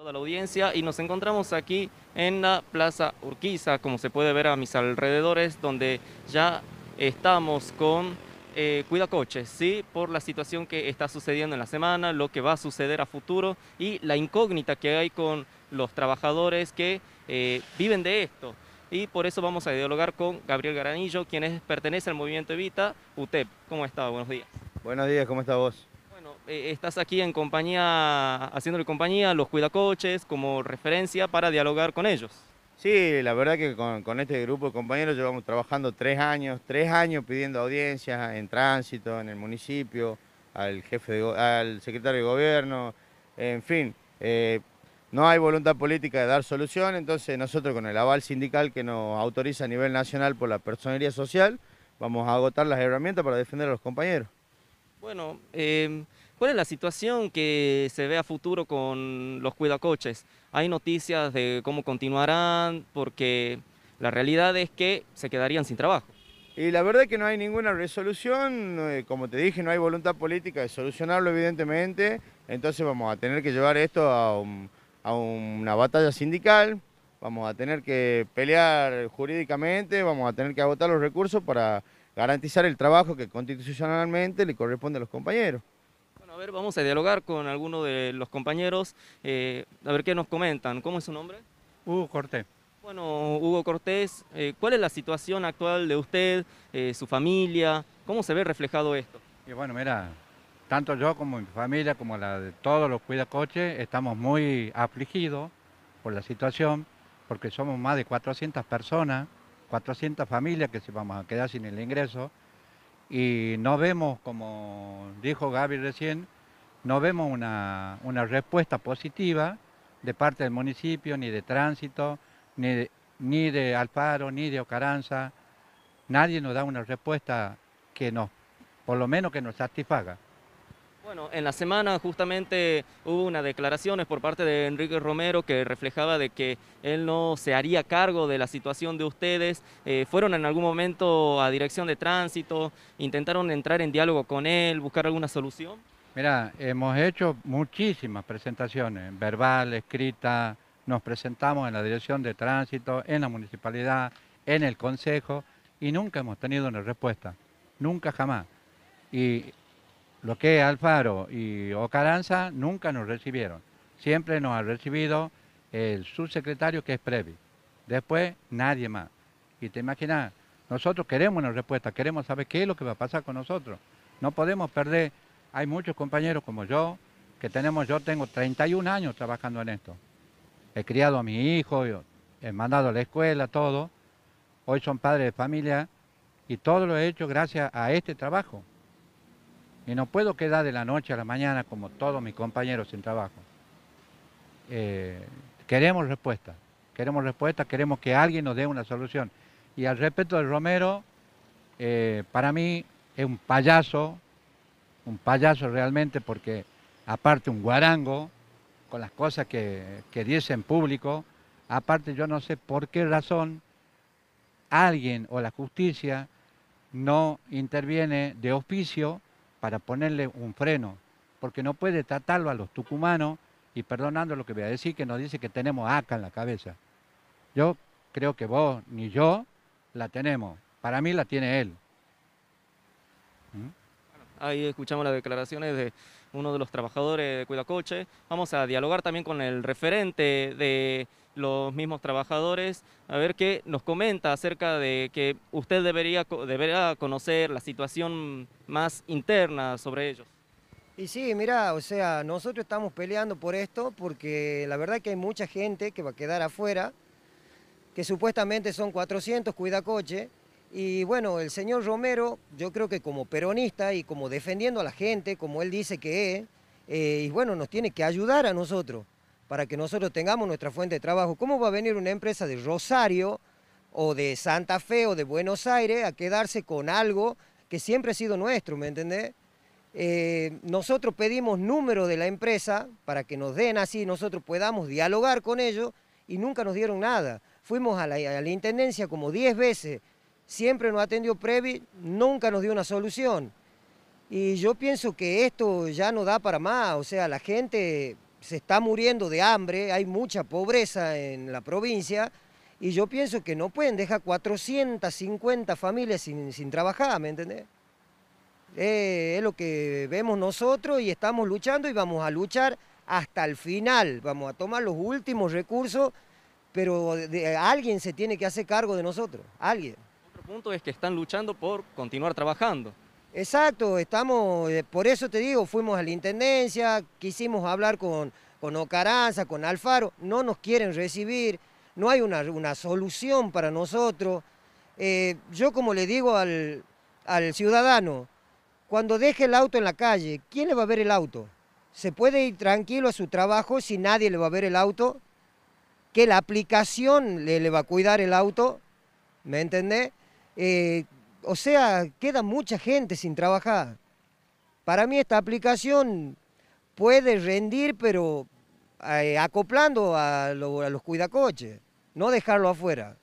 toda la audiencia y nos encontramos aquí en la Plaza Urquiza, como se puede ver a mis alrededores, donde ya estamos con eh, Cuida Coches, ¿sí? por la situación que está sucediendo en la semana, lo que va a suceder a futuro y la incógnita que hay con los trabajadores que eh, viven de esto. Y por eso vamos a dialogar con Gabriel Garanillo, quien pertenece al movimiento Evita, UTEP. ¿Cómo está? Buenos días. Buenos días, ¿cómo está vos? Eh, estás aquí en compañía, haciéndole compañía a los cuidacoches como referencia para dialogar con ellos. Sí, la verdad que con, este grupo de compañeros llevamos trabajando tres años, tres años pidiendo audiencias en tránsito, en el municipio, al jefe, al secretario de gobierno, en fin, eh, no hay voluntad política de dar solución, entonces nosotros con el aval sindical que nos autoriza a nivel nacional por la personería social, vamos a agotar las herramientas para defender a los compañeros. Bueno, em, ¿Cuál es la situación que se ve a futuro con los cuidacoches? Hay noticias de cómo continuarán, porque la realidad es que se quedarían sin trabajo. Y la verdad es que no hay ninguna resolución, como te dije, no hay voluntad política de solucionarlo evidentemente, entonces vamos a tener que llevar esto a, a una batalla sindical, vamos a tener que pelear jurídicamente, vamos a tener que agotar los recursos para garantizar el trabajo que constitucionalmente le corresponde a los compañeros vamos a dialogar con alguno de los compañeros, eh, a ver qué nos comentan. ¿Cómo es su nombre? Hugo Cortés. Bueno, Hugo Cortés, eh, ¿cuál es la situación actual de usted, eh, su familia? ¿Cómo se ve reflejado esto? bueno, mira, tanto yo como mi familia, como la de todos los cuidacoches, estamos muy afligidos por la situación, porque somos más de 400 personas, 400 familias que se vamos a quedar sin el ingreso, y no vemos, como dijo Gaby recién, no vemos una, respuesta positiva de parte del municipio, ni de tránsito, ni de, ni de Alfaro, ni de Ocaranza. Nadie nos da una respuesta que nos, por lo menos que nos satisfaga. Bueno, en la semana justamente hubo unas declaraciones por parte de Enrique Romero que reflejaba de que él no se haría cargo de la situación de ustedes. Eh, fueron en algún momento a dirección de tránsito, intentaron entrar en diálogo con él, buscar alguna solución. Mira, hemos hecho muchísimas presentaciones, verbal, escrita, nos presentamos en la dirección de tránsito, en la municipalidad, en el consejo y nunca hemos tenido una respuesta, nunca jamás. Y lo que Alfaro y Ocaranza nunca nos recibieron. Siempre nos ha recibido el subsecretario que es Previ. Después nadie más. Y te imaginas, nosotros queremos una respuesta, queremos saber qué es lo que va a pasar con nosotros. No podemos perder. Hay muchos compañeros como yo, que tenemos, yo tengo 31 años trabajando en esto. He criado a mi hijo, he mandado a la escuela, todo. Hoy son padres de familia y todo lo he hecho gracias a este trabajo. Y no puedo quedar de la noche a la mañana como todos mis compañeros sin trabajo. Eh, queremos respuesta, queremos respuesta, queremos que alguien nos dé una solución. Y al respecto de Romero, eh, para mí es un payaso, un payaso realmente porque aparte un guarango, con las cosas que, que dice en público, aparte yo no sé por qué razón alguien o la justicia no interviene de oficio para ponerle un freno, porque no puede tratarlo a los tucumanos, y perdonando lo que voy a decir, que nos dice que tenemos acá en la cabeza. Yo creo que vos ni yo la tenemos, para mí la tiene él. ¿Mm? Ahí escuchamos las declaraciones de uno de los trabajadores de Cuidacoche. Vamos a dialogar también con el referente de los mismos trabajadores, a ver qué nos comenta acerca de que usted debería, debería conocer la situación más interna sobre ellos. Y sí, mira, o sea, nosotros estamos peleando por esto porque la verdad que hay mucha gente que va a quedar afuera, que supuestamente son 400 cuidacoche, y bueno, el señor Romero, yo creo que como peronista y como defendiendo a la gente, como él dice que es, eh, y bueno, nos tiene que ayudar a nosotros para que nosotros tengamos nuestra fuente de trabajo. ¿Cómo va a venir una empresa de Rosario o de Santa Fe o de Buenos Aires a quedarse con algo que siempre ha sido nuestro, ¿me entendés? Eh, nosotros pedimos número de la empresa para que nos den así, nosotros podamos dialogar con ellos y nunca nos dieron nada. Fuimos a la, a la intendencia como 10 veces siempre nos atendió Previ, nunca nos dio una solución. Y yo pienso que esto ya no da para más, o sea, la gente se está muriendo de hambre, hay mucha pobreza en la provincia, y yo pienso que no pueden dejar 450 familias sin, trabajar, ¿me entiendes? Eh, es lo que vemos nosotros y estamos luchando y vamos a luchar hasta el final, vamos a tomar los últimos recursos, pero alguien se tiene que hacer cargo de nosotros, alguien punto es que están luchando por continuar trabajando. Exacto, estamos, eh, por eso te digo, fuimos a la Intendencia, quisimos hablar con, con Ocaranza, con Alfaro, no nos quieren recibir, no hay una, una solución para nosotros. Eh, yo como le digo al, ciudadano, cuando deje el auto en la calle, ¿quién le va a ver el auto? ¿Se puede ir tranquilo a su trabajo si nadie le va a ver el auto? ¿Que la aplicación le, le va a cuidar el auto? ¿Me entendés? Eh, o sea, queda mucha gente sin trabajar. Para mí esta aplicación puede rendir, pero eh, acoplando a, lo, a los cuidacoches, no dejarlo afuera.